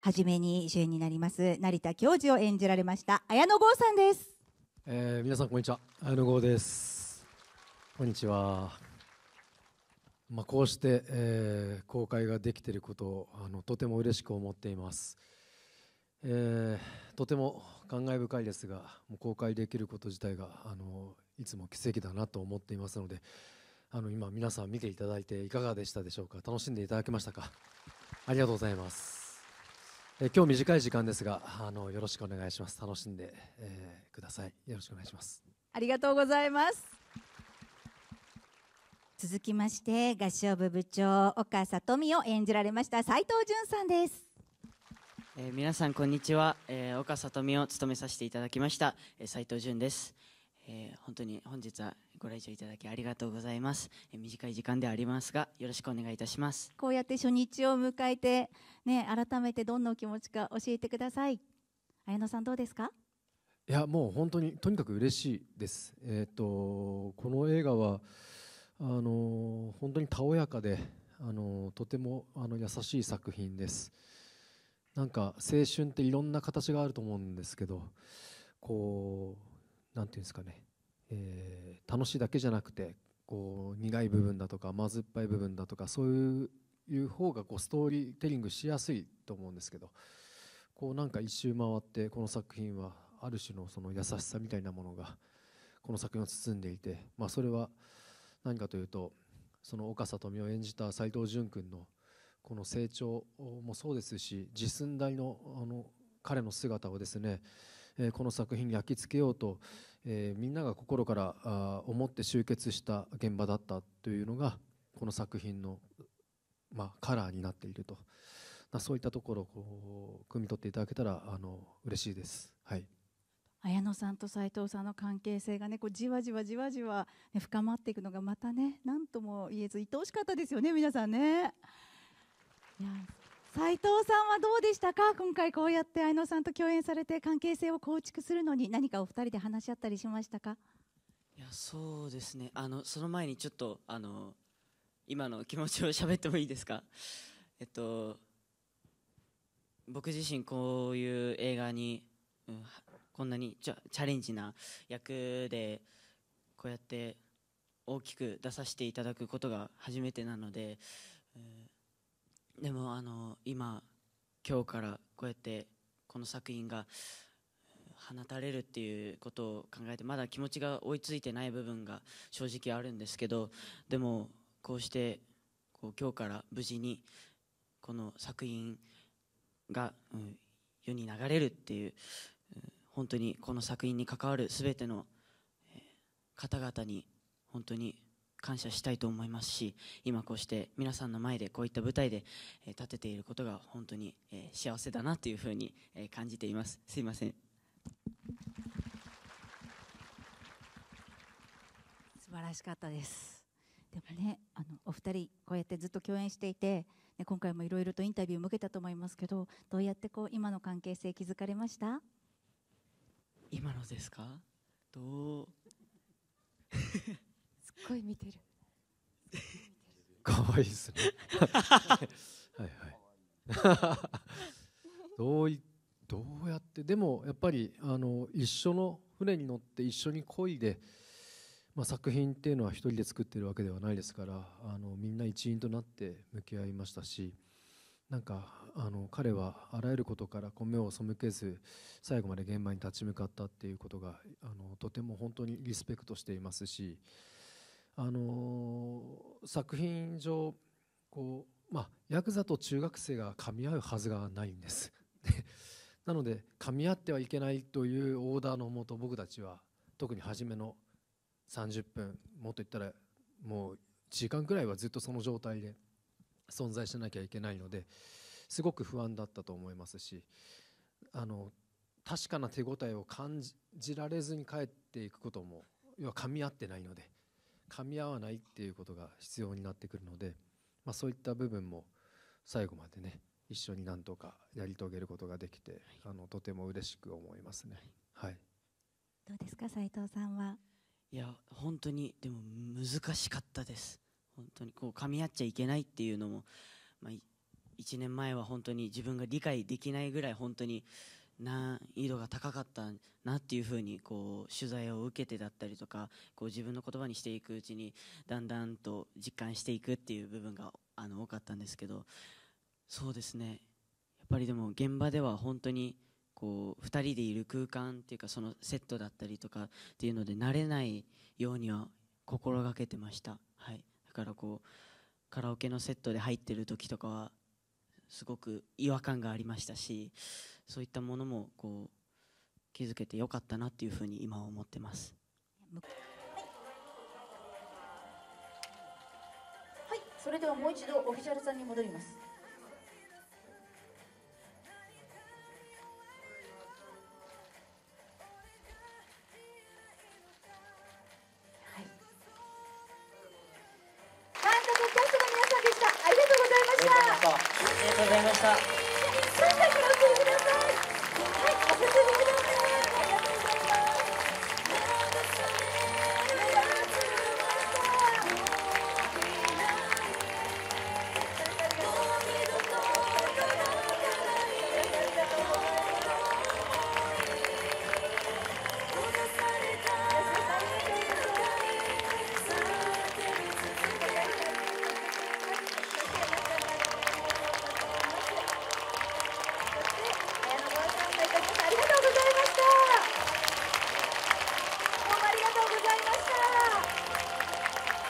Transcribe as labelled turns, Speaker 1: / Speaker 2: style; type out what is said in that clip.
Speaker 1: はじめに主演になります成田教授を演じられました綾野剛さんです、
Speaker 2: えー、皆さんこんにちは綾野剛ですこんにちはまあこうして、えー、公開ができていることをあのとても嬉しく思っています、えー、とても感慨深いですがもう公開できること自体があのいつも奇跡だなと思っていますのであの今皆さん見ていただいていかがでしたでしょうか楽しんでいただけましたかありがとうございます今日短い時間ですがあのよろしくお願いします楽しんで、えー、くださいよろしくお願いします
Speaker 1: ありがとうございます続きまして合唱部部長岡里美を演じられました斉藤潤さんです、
Speaker 3: えー、皆さんこんにちは、えー、岡里美を務めさせていただきました、えー、斉藤潤ですえー、本当に本日はご来場いただきありがとうございます、えー、短い時間ではありますがよろしくお願いいたします
Speaker 1: こうやって初日を迎えてね改めてどんなお気持ちか教えてください綾乃さんどうですか
Speaker 2: いやもう本当にとにかく嬉しいですえっ、ー、とこの映画はあの本当にたおやかであのとてもあの優しい作品ですなんか青春っていろんな形があると思うんですけどこう何て言うんですかね、えー、楽しいだけじゃなくてこう苦い部分だとか甘酸っぱい部分だとかそういういう方がこうストーリーテリングしやすいと思うんですけどこうなんか一周回ってこの作品はある種のその優しさみたいなものがこの作品を包んでいて、まあ、それは何かというとその岡里美を演じた斎藤淳君のこの成長もそうですし実寸大のあの彼の姿をですねこの作品に焼き付けようと、えみんなが心から思って集結した現場だったというのがこの作品の、まカラーになっているとそういったところをこう汲み取っていただけたらあの嬉しいです。はい
Speaker 1: 綾野さんと斉藤さんの関係性がねこうじわじわじわじわ、ね、深まっていくのがまたね何とも言えず愛おしかったですよね皆さんね。いや斉藤さんはどうでしたか今回こうやって愛野さんと共演されて関係性を構築するのに何かお二人で話し合ったりしましたか
Speaker 3: いやそうですねあのその前にちょっとあの今の気持ちを喋ってもいいですかえっと僕自身こういう映画に、うん、こんなにチャレンジな役でこうやって大きく出させていただくことが初めてなので、うんでもあの今今日からこうやってこの作品が放たれるっていうことを考えてまだ気持ちが追いついてない部分が正直あるんですけどでもこうしてこう今日から無事にこの作品が、うん、世に流れるっていう、うん、本当にこの作品に関わる全ての方々に本当に感謝したいと思いますし今こうして皆さんの前でこういった舞台で立てていることが本当に幸せだなというふうに感じていますすいません
Speaker 1: 素晴らしかったですでもねあのお二人こうやってずっと共演していて、ね、今回もいろいろとインタビューを受けたと思いますけどどうやってこう今の関係性築かれました
Speaker 3: 今のですかどう
Speaker 1: ごい見てる。
Speaker 2: 可愛いですね。はいはい。どういどうやってでもやっぱりあの一緒の船に乗って一緒に漕いで、まあ、作品っていうのは一人で作ってるわけではないですからあのみんな一員となって向き合いましたしなんかあの彼はあらゆることから目を背けず最後まで現場に立ち向かったっていうことがあのとても本当にリスペクトしていますし。あの作品上こう、まあ、ヤクザと中学生が噛み合うはずがないんです なので噛み合ってはいけないというオーダーのもと僕たちは特に初めの30分もっと言ったらもう時間くらいはずっとその状態で存在しなきゃいけないのですごく不安だったと思いますしあの確かな手応えを感じられずに帰っていくことも要は噛み合ってないので噛み合わないっていうことが必要になってくるので、まあ、そういった部分も最後までね一緒になんとかやり遂げることができて、はい、あのとても嬉しく思いますね。はい、
Speaker 1: どうですか斉藤さんは。いや
Speaker 3: 本当にでも難しかったです。本当にこう噛み合っちゃいけないっていうのも、まあ、1年前は本当に自分が理解できないぐらい本当に難易度が高かったなっていうふうにこう取材を受けてだったりとかこう自分の言葉にしていくうちにだんだんと実感していくっていう部分があの多かったんですけどそうですねやっぱりでも現場では本当にこう2人でいる空間っていうかそのセットだったりとかっていうので慣れないようには心がけてました、はい、だからこうカラオケのセットで入ってる時とかはすごく違和感がありましたしそういったものもこう気づけてよかったなっていうふうに今は思ってま
Speaker 1: す。はい、はい、それではもう一度オフィシャルさんに戻ります。ありがとうございました。